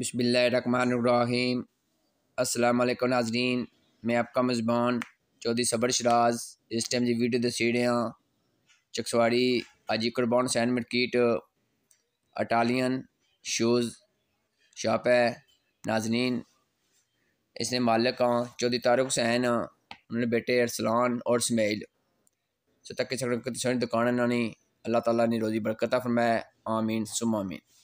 बसमिल्लाम असलकम नाजरीन मैं आपका मजबान चौधरी सबर शराज इस टाइम जी वीडियो दसी हैं चकसवाड़ी अजी कुरबान सैंडमेड मार्किट अटालियन शूज़ शॉप है नाजरीन इसने मालिक हाँ चौधरी तारक हुसैन उन्होंने बेटे अरसलान और समेल सो तक दुकान ना नहीं अल्लाह तला ने रोज़ी बरकत फरमाया आमीन सुम आमीन